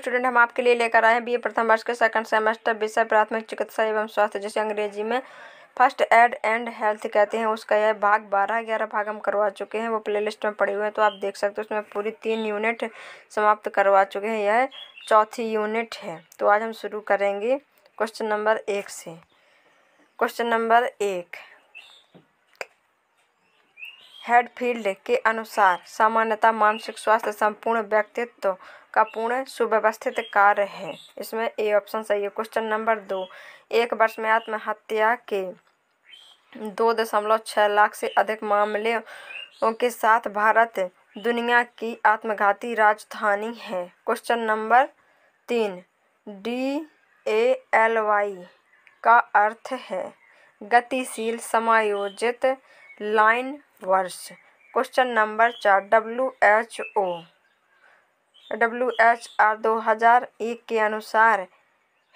student हम आपके लिए लेकर आए हैं बी प्रथम वर्ष के सेकंड सेमेस्टर विषय प्राथमिक चिकित्सा एवं स्वास्थ्य जिसे अंग्रेजी में फर्स्ट एड एंड हेल्थ कहते हैं उसका यह भाग बारह ग्यारह भाग हम करवा चुके हैं वो प्लेलिस्ट में पड़े हुए हैं तो आप देख सकते हो उसमें पूरी तीन यूनिट समाप्त करवा चुके हैं यह चौथी यूनिट है तो आज हम शुरू करेंगे क्वेश्चन नंबर एक से क्वेश्चन नंबर एक हेडफील्ड के अनुसार सामान्यतः मानसिक स्वास्थ्य संपूर्ण व्यक्तित्व तो का पूर्ण सुव्यवस्थित कार्य है इसमें ए ऑप्शन सही है क्वेश्चन नंबर दो एक वर्ष में आत्महत्या के दो दशमलव छः लाख से अधिक मामले के साथ भारत दुनिया की आत्मघाती राजधानी है क्वेश्चन नंबर तीन डी ए एल वाई का अर्थ है गतिशील समायोजित लाइन वर्ष क्वेश्चन नंबर चार W H O W H R दो हजार एक के अनुसार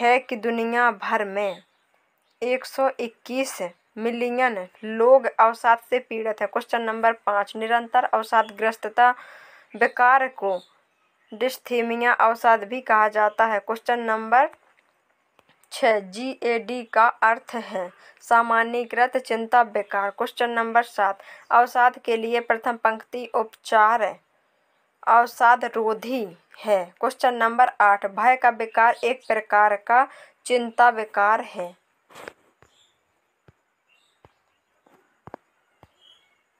है कि दुनिया भर में एक सौ इक्कीस मिलियन लोग अवसाद से पीड़ित हैं क्वेश्चन नंबर पाँच निरंतर अवसादग्रस्तता बेकार को डिस्थीमिया अवसाद भी कहा जाता है क्वेश्चन नंबर छः जी ए डी का अर्थ है सामान्यकृत चिंता बेकार क्वेश्चन नंबर सात अवसाद के लिए प्रथम पंक्ति उपचार है अवसाद रोधी है क्वेश्चन नंबर आठ भय का विकार एक प्रकार का चिंता विकार है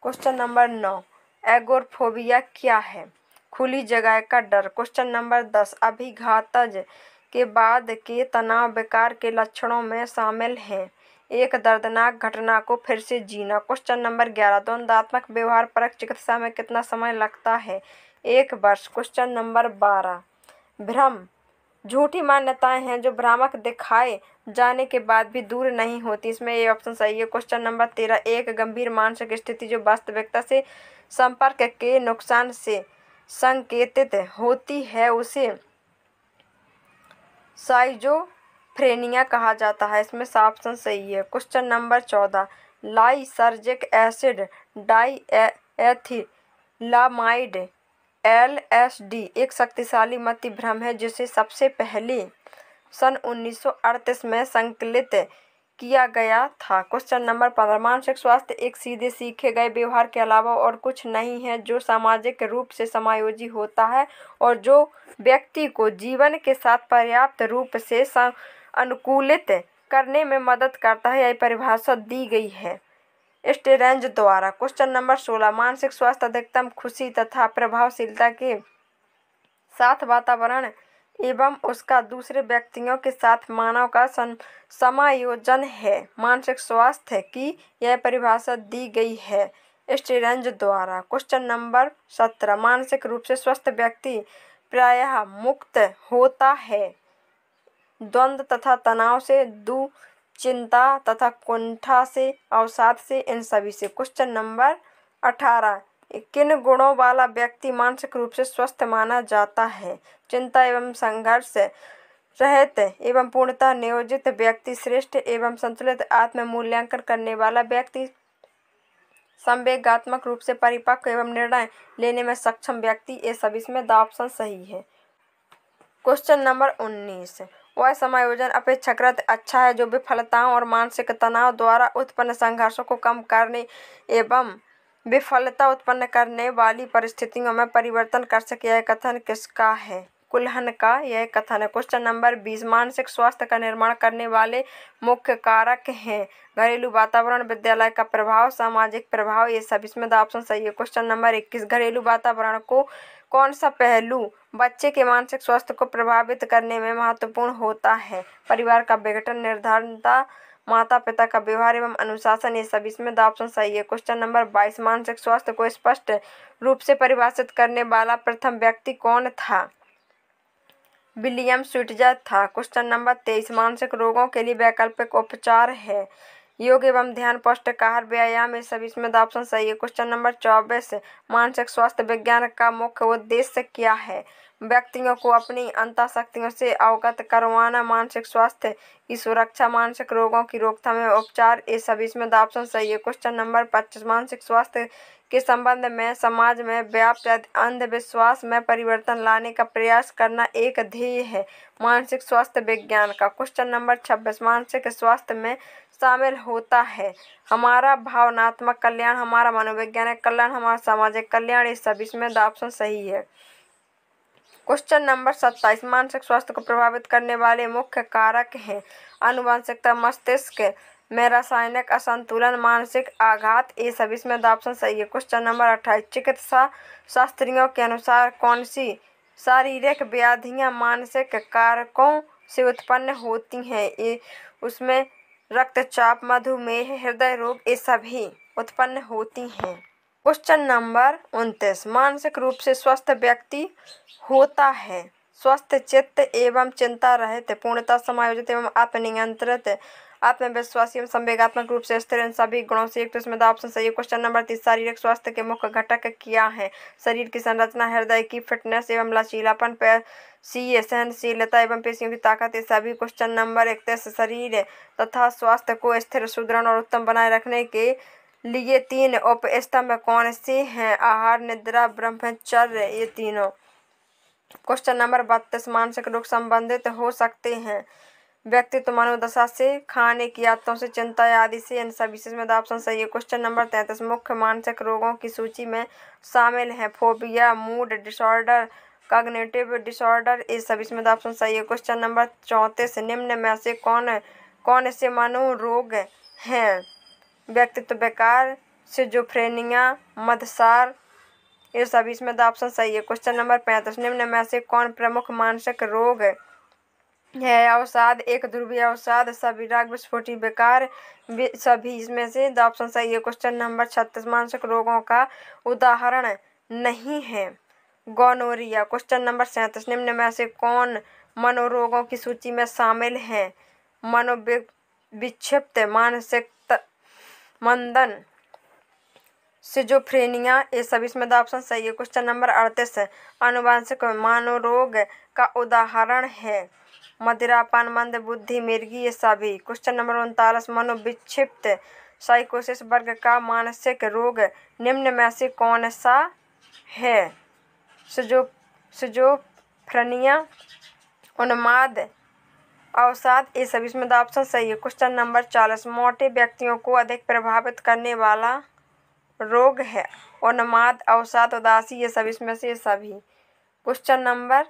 क्वेश्चन नंबर नौ एगोरफोबिया क्या है खुली जगह का डर क्वेश्चन नंबर दस अभिघातज के बाद के तनाव विकार के लक्षणों में शामिल हैं एक दर्दनाक घटना को फिर से जीना क्वेश्चन नंबर ग्यारह द्वंद्वात्मक व्यवहार परक चिकित्सा में कितना समय लगता है एक वर्ष क्वेश्चन नंबर बारह भ्रम झूठी मान्यताएं हैं जो भ्रामक दिखाए जाने के बाद भी दूर नहीं होती इसमें ये ऑप्शन सही है क्वेश्चन नंबर तेरह एक गंभीर मानसिक स्थिति जो वास्तविकता से संपर्क के नुकसान से संकेतित होती है उसे साइजोफ्रेनिया कहा जाता है इसमें ऑप्शन सही है क्वेश्चन नंबर चौदह lysergic acid diethylamide D एक शक्तिशाली मति भ्रम है जिसे सबसे पहले सन उन्नीस में संकलित किया गया था क्वेश्चन नंबर पंद्रह मानसिक स्वास्थ्य एक सीधे सीखे गए व्यवहार के अलावा और कुछ नहीं है जो सामाजिक रूप से समायोजी होता है और जो व्यक्ति को जीवन के साथ पर्याप्त रूप से अनुकूलित करने में मदद करता है यह परिभाषा दी गई है स्टेरेंज द्वारा क्वेश्चन नंबर सोलह मानसिक स्वास्थ्य अधिकतम खुशी तथा प्रभावशीलता के साथ वातावरण एवं उसका दूसरे व्यक्तियों के साथ मानव का समायोजन है मानसिक स्वास्थ्य की यह परिभाषा दी गई है स्टेरेंज द्वारा क्वेश्चन नंबर सत्रह मानसिक रूप से स्वस्थ व्यक्ति प्रायः मुक्त होता है द्वंद्व तथा तनाव से दूर चिंता तथा कुंठा से अवसाद से इन सभी से क्वेश्चन नंबर अठारह किन गुणों वाला व्यक्ति मानसिक रूप से स्वस्थ माना जाता है चिंता एवं संघर्ष रहित एवं पूर्णतः नियोजित व्यक्ति श्रेष्ठ एवं संतुलित आत्म मूल्यांकन करने वाला व्यक्ति संवेगात्मक रूप से परिपक्व एवं निर्णय लेने में सक्षम व्यक्ति ये सभी इसमें द ऑप्शन सही है क्वेश्चन नंबर उन्नीस वह समायोजन अपेक्षाकृत अच्छा है जो विफलताओं और मानसिक तनाव द्वारा उत्पन्न संघर्षों को कम करने एवं विफलता उत्पन्न करने वाली परिस्थितियों में परिवर्तन कर सके यह कथन किसका है कुल्हन का यह कथन है क्वेश्चन नंबर बीस मानसिक स्वास्थ्य का निर्माण करने वाले मुख्य कारक हैं घरेलू वातावरण विद्यालय का प्रभाव सामाजिक प्रभाव ये सब इसमें ऑप्शन तो सही है क्वेश्चन नंबर इक्कीस घरेलू वातावरण को कौन सा पहलू बच्चे के मानसिक स्वास्थ्य को प्रभावित करने में महत्वपूर्ण होता है परिवार का विघटन निर्धारणता माता पिता का व्यवहार एवं अनुशासन ये सब इसमें द तो ऑप्शन सही है क्वेश्चन नंबर बाईस मानसिक स्वास्थ्य को स्पष्ट रूप से परिभाषित करने वाला प्रथम व्यक्ति कौन था विलियम स्विटजर था क्वेश्चन नंबर तेईस मानसिक रोगों के लिए वैकल्पिक उपचार है योग एवं ध्यान पौष्टिकार व्यायाम ये सब इसमें ऑप्शन तो सही है क्वेश्चन नंबर चौबीस मानसिक स्वास्थ्य विज्ञान का मुख्य उद्देश्य क्या है व्यक्तियों को अपनी अंतःशक्तियों से अवगत करवाना मानसिक स्वास्थ्य की सुरक्षा मानसिक रोगों की रोकथाम एवं उपचार ये सभी इसमें दापसन सही है क्वेश्चन नंबर पच्चीस मानसिक स्वास्थ्य के संबंध में समाज में व्याप्त अंधविश्वास में परिवर्तन लाने का प्रयास करना एक ध्येय है मानसिक स्वास्थ्य विज्ञान का क्वेश्चन नंबर छब्बीस मानसिक स्वास्थ्य में शामिल होता है हमारा भावनात्मक कल्याण हमारा मनोवैज्ञानिक कल्याण हमारा सामाजिक कल्याण ये सभी इसमें दापसन सही है क्वेश्चन नंबर सत्ताईस मानसिक स्वास्थ्य को प्रभावित करने वाले मुख्य कारक हैं अनुवांशिकता मस्तिष्क में रासायनिक असंतुलन मानसिक आघात ये सब इसमें ऑप्शन तो सही है क्वेश्चन नंबर अट्ठाईस चिकित्सा शास्त्रियों के अनुसार कौन सी शारीरिक व्याधियां मानसिक कारकों से उत्पन्न होती हैं ये उसमें रक्तचाप मधुमेह हृदय रोग ये सभी उत्पन्न होती हैं क्वेश्चन नंबर उनतीस मानसिक रूप से स्वस्थ व्यक्ति होता है स्वस्थ चित्त एवं चिंता रहित पूर्णता समायोजित एवं आत्मनियंत्रित आत्मविश्वासी एवं संवेगात्मक रूप से स्थिर इन सभी गुणों से एक तो इसमें ऑप्शन सही है क्वेश्चन नंबर तीस शारीरिक स्वास्थ्य के मुख्य घटक क्या है शरीर की संरचना हृदय की फिटनेस एवं लचीलापन सी सहनशीलता एवं पेशियों की ताकत ये सभी क्वेश्चन नंबर इकतीस शरीर तथा स्वास्थ्य को स्थिर सुदृढ़ और उत्तम बनाए रखने के लिए तीन उपस्तंभ कौन से हैं आहार निद्रा ब्रह्मचर्य ये तीनों क्वेश्चन नंबर बत्तीस मानसिक रोग संबंधित हो सकते हैं तो मनोदशा से खाने की आदतों से चिंता आदि से इन सभी से ऑप्शन सही है क्वेश्चन नंबर तैंतीस मुख्य मानसिक रोगों की सूची में शामिल हैं phobia mood disorder cognitive disorder इस सभी इसमें ऑप्शन सही है क्वेश्चन नंबर चौंतीस निम्न में से कौन कौन से मनोरोग हैं व्यक्तित्व बेकार सिजोफ्रेनिया मदसार ये सब इसमें तो ऑप्शन सही है क्वेश्चन नंबर पैंतीस निम्न में से कौन प्रमुख मानसिक रोग है अवसाद एक ध्रुवीय अवसाद राग विस्फोटी बेकार सभी इसमें से द तो ऑप्शन सही है क्वेश्चन नंबर छत्तीस मानसिक रोगों का उदाहरण नहीं है गोनोरिया क्वेश्चन नंबर सैंतीस निम्न में से कौन मनोरोगों की सूची में शामिल हैं मनोविक्षिप्त मानसिक मंदन सिजोफ्रेनिया ये सब इसमें ऑप्शन सही है क्वेश्चन नंबर अड़तीस अनुवांशिक मानोरोग का उदाहरण है मदिरापान मंद बुद्धि मिर्गी ये सभी क्वेश्चन नंबर उनतालीस मनोविक्षिप्त साइकोसिस वर्ग का मानसिक रोग निम्न में से कौन सा है सिजो सिजोफ्रनिया उन्माद अवसाद ये सभी इसमें ऑप्शन सही है क्वेश्चन नंबर चालीस मोटे व्यक्तियों को अधिक प्रभावित करने वाला रोग है उन्माद अवसाद उदासी ये सभी इसमें से सभी क्वेश्चन नंबर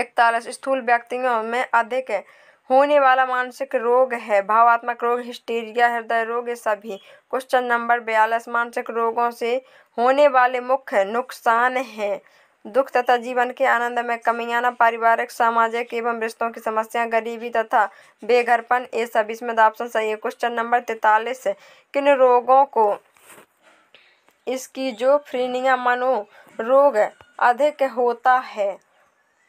इकतालीस स्थूल व्यक्तियों में अधिक है होने वाला मानसिक रोग है भावात्मक रोग हिस्टीरिया हृदय रोग ये सभी क्वेश्चन नंबर बयालीस मानसिक रोगों से होने वाले मुख्य नुकसान हैं दुख तथा जीवन के आनंद में कमी आना पारिवारिक सामाजिक एवं रिश्तों की समस्या गरीबी तथा बेघरपन ये सब इसमें ऑप्शन सही है क्वेश्चन नंबर तैतालीस किन रोगों को इसकी जो फ्रीनिया मनो रोग अधिक होता है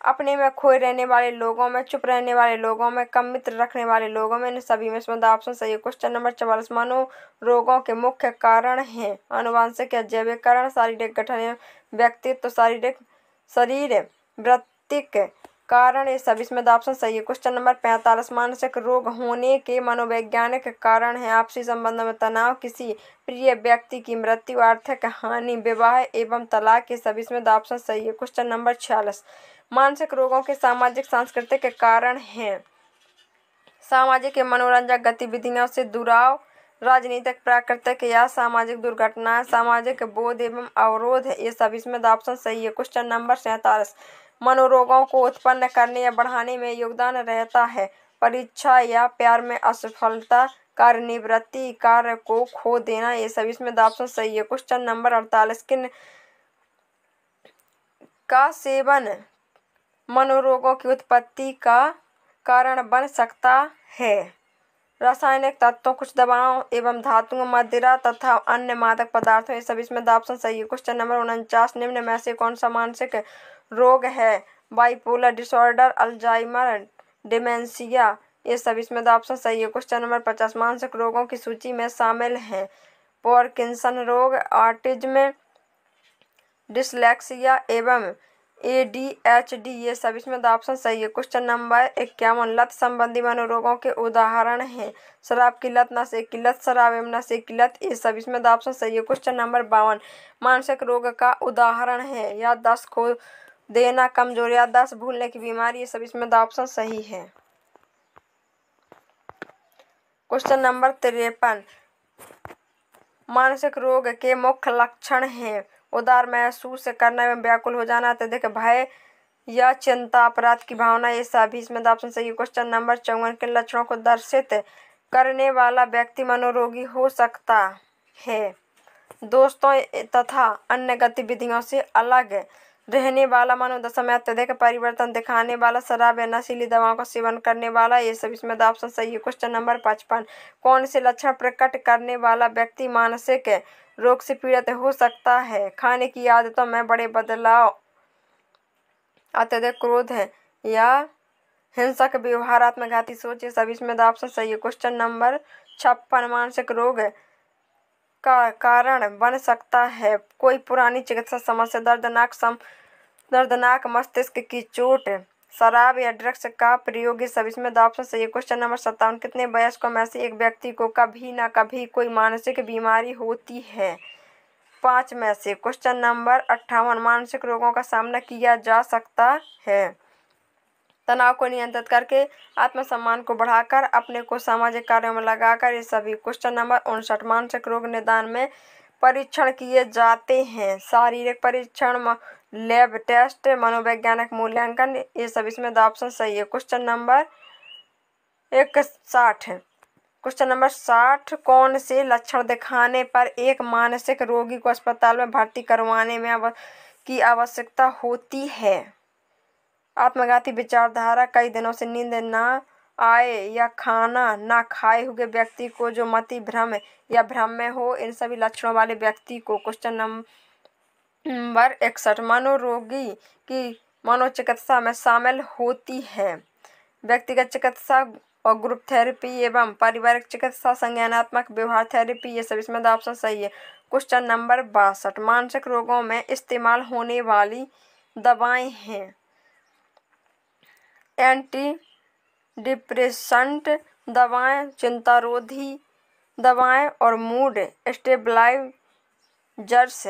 अपने में खोए रहने वाले लोगों में चुप रहने वाले लोगों में कम मित्र रखने वाले लोगों में इन सभी में स्वतः ऑप्शन सही है क्वेश्चन नंबर चवालीस मानव रोगों के मुख्य कारण हैं अनुवांशिक या जैविक कारण शारीरिक गठन व्यक्तित्व तो शारीरिक शरीर वृत्तिक कारण ये सभी इसमें ऑप्शन सही है क्वेश्चन नंबर पैंतालीस मानसिक रोग होने के मनोवैज्ञानिक कारण है आपसी संबंध में तनाव किसी प्रिय व्यक्ति की मृत्यु आर्थिक हानि विवाह एवं तलाक ये सभी इसमें ऑप्शन सही है क्वेश्चन नंबर छियालीस मानसिक रोगों के सामाजिक सांस्कृतिक कारण हैं सामाजिक मनोरंजक गतिविधियों से दुराव राजनीतिक प्राकृतिक या सामाजिक दुर्घटना सामाजिक बोध एवं अवरोध ये सब इसमें ऑप्शन सही है क्वेश्चन नंबर सैतालीस मनोरोगों को उत्पन्न करने या बढ़ाने में योगदान रहता है परीक्षा या प्यार में असफलता निवृत्ति कार्य को खो देना ये सब इसमें ऑप्शन सही है क्वेश्चन नंबर अड़तालीस किन का सेवन मनोरोगों की उत्पत्ति का कारण बन सकता है रासायनिक तत्वों कुछ दवाओं एवं धातुओं मदिरा तथा अन्य मादक पदार्थों ये सब इसमें दापसन सही है क्वेश्चन नंबर उनचास निम्न में से कौन सा मानसिक रोग है बाइपोलर डिसऑर्डर अल्जाइमर डिमेंशिया ये सब इसमें दापसन सही है क्वेश्चन नंबर पचास मानसिक रोगों की सूची में शामिल हैं पॉर्किंसन रोग आर्टिज्म डिसलेक्सिया एवं ए डी एच डी ये सब इसमें तो ऑप्शन सही है क्वेश्चन नंबर इक्यावन लत संबंधी मनोरोगों के उदाहरण हैं शराब की लत नशे की लत शराब एवं नशे की लत ये सब इसमें तो ऑप्शन सही है क्वेश्चन नंबर बावन मानसिक रोग का उदाहरण है या दस खो देना कमजोर या दस भूलने की बीमारी ये सब इसमें तो ऑप्शन सही है क्वेश्चन नंबर तिरपन मानसिक रोग के मुख्य लक्षण हैं उदार महसूस करना एवं व्याकुल हो जाना तो देखे भय या चिंता अपराध की भावना ये सभी इसमें तो ऑप्शन सही क्वेश्चन नंबर चौवन के लक्षणों को दर्शित करने वाला व्यक्ति मनोरोगी हो सकता है दोस्तों तथा अन्य गतिविधियों से अलग रहने वाला मनोदशा में अत्यधिक परिवर्तन दिखाने वाला शराब या नशीली दवाओं का सेवन करने वाला ये सब इसमें ऑप्शन सही है क्वेश्चन नंबर पचपन कौन से लक्षण प्रकट करने वाला व्यक्ति मानसिक रोग से पीड़ित हो सकता है खाने की आदतों में बड़े बदलाव अत्यधिक क्रोध है या हिंसक व्यवहार आत्मघाती सोच ये सभी इसमें ऑप्शन तो सही है क्वेश्चन नंबर छप्पन मानसिक रोग का कारण बन सकता है कोई पुरानी चिकित्सा समस्या दर्दनाक सम दर्दनाक मस्तिष्क की चोट शराब या ड्रग्स का प्रयोग इस सभी में द ऑप्शन सही है क्वेश्चन नंबर सत्तावन कितने वयस्क में से एक व्यक्ति को कभी ना कभी कोई मानसिक बीमारी होती है पाँच में से क्वेश्चन नंबर अट्ठावन मानसिक रोगों का सामना किया जा सकता है तनाव को नियंत्रित करके आत्मसम्मान को बढ़ाकर अपने को सामाजिक कार्यों में लगाकर ये सभी क्वेश्चन नंबर उनसठ मानसिक रोग निदान में परीक्षण किए जाते हैं शारीरिक परीक्षण लैब टेस्ट मनोवैज्ञानिक मूल्यांकन ये सब इसमें दो तो ऑप्शन सही है क्वेश्चन नंबर एक साठ क्वेश्चन नंबर साठ कौन से लक्षण दिखाने पर एक मानसिक रोगी को अस्पताल में भर्ती करवाने में की आवश्यकता होती है आत्मघाती विचारधारा कई दिनों से नींद ना आए या खाना ना खाए हुए व्यक्ति को जो मति भ्रम या भ्रम में हो इन सभी लक्षणों वाले व्यक्ति को क्वेश्चन नंबर नंबर इकसठ मनोरोगी की मनोचिकित्सा में शामिल होती है व्यक्तिगत चिकित्सा और ग्रुप थेरेपी एवं पारिवारिक चिकित्सा संज्ञानात्मक व्यवहार थेरेपी ये सब इसमें ऑप्शन सही है क्वेश्चन नंबर बासठ मानसिक रोगों में इस्तेमाल होने वाली दवाएं हैं एंटी डिप्रेशंट दवाएं चिंतारोधी दवाएं और मूड स्टेबलाइजर्स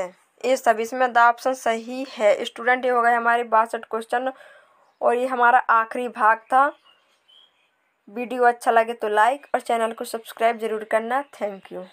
ये सब इसमें द ऑप्शन सही है स्टूडेंट ये हो गए हमारे बासठ क्वेश्चन और ये हमारा आखिरी भाग था वीडियो अच्छा लगे तो लाइक और चैनल को सब्सक्राइब ज़रूर करना थैंक यू